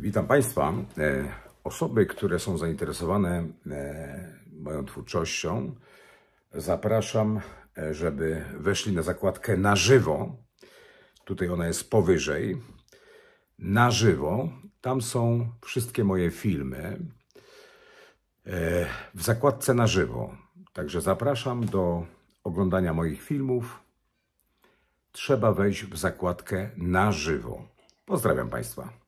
Witam Państwa. E, osoby, które są zainteresowane e, moją twórczością, zapraszam, e, żeby weszli na zakładkę na żywo. Tutaj ona jest powyżej. Na żywo. Tam są wszystkie moje filmy w zakładce na żywo. Także zapraszam do oglądania moich filmów. Trzeba wejść w zakładkę na żywo. Pozdrawiam Państwa.